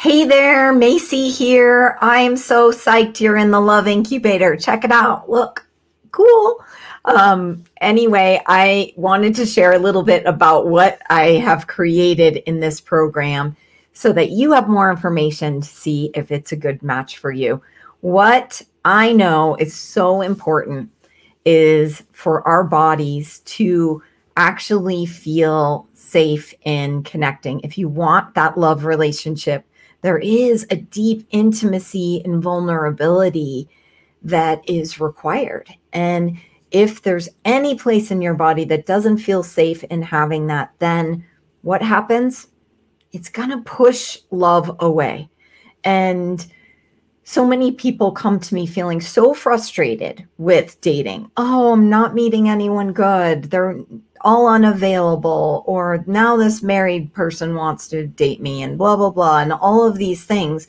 Hey there, Macy here. I'm so psyched you're in the Love Incubator. Check it out. Look, cool. Um, anyway, I wanted to share a little bit about what I have created in this program so that you have more information to see if it's a good match for you. What I know is so important is for our bodies to actually feel safe in connecting. If you want that love relationship, there is a deep intimacy and vulnerability that is required. And if there's any place in your body that doesn't feel safe in having that, then what happens? It's going to push love away. And so many people come to me feeling so frustrated with dating. Oh, I'm not meeting anyone good. They're all unavailable or now this married person wants to date me and blah blah blah and all of these things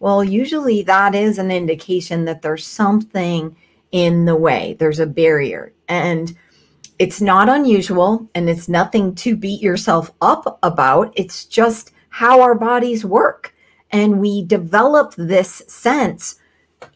well usually that is an indication that there's something in the way there's a barrier and it's not unusual and it's nothing to beat yourself up about it's just how our bodies work and we develop this sense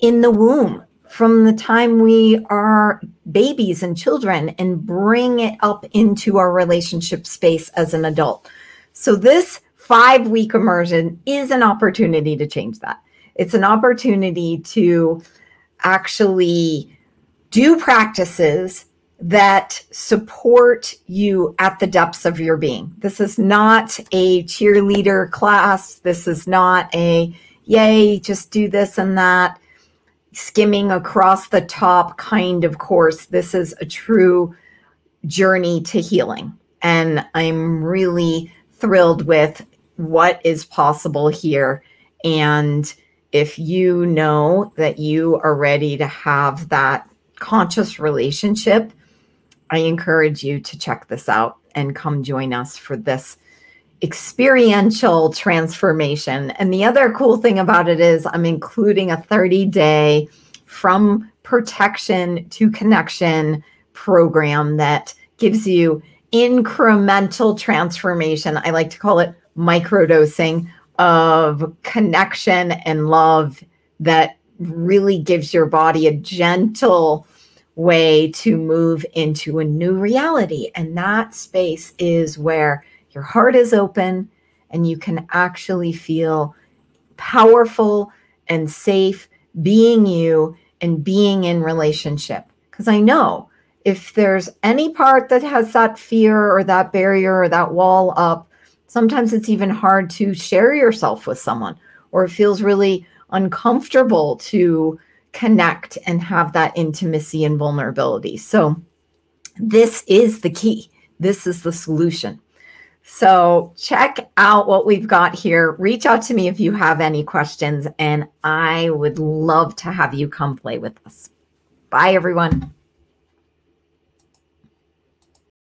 in the womb from the time we are babies and children and bring it up into our relationship space as an adult. So, this five week immersion is an opportunity to change that. It's an opportunity to actually do practices that support you at the depths of your being. This is not a cheerleader class. This is not a yay, just do this and that skimming across the top kind of course. This is a true journey to healing. And I'm really thrilled with what is possible here. And if you know that you are ready to have that conscious relationship, I encourage you to check this out and come join us for this experiential transformation. And the other cool thing about it is I'm including a 30 day from protection to connection program that gives you incremental transformation. I like to call it microdosing of connection and love that really gives your body a gentle way to move into a new reality. And that space is where your heart is open and you can actually feel powerful and safe being you and being in relationship. Because I know if there's any part that has that fear or that barrier or that wall up, sometimes it's even hard to share yourself with someone, or it feels really uncomfortable to connect and have that intimacy and vulnerability. So, this is the key. This is the solution. So check out what we've got here. Reach out to me if you have any questions, and I would love to have you come play with us. Bye, everyone.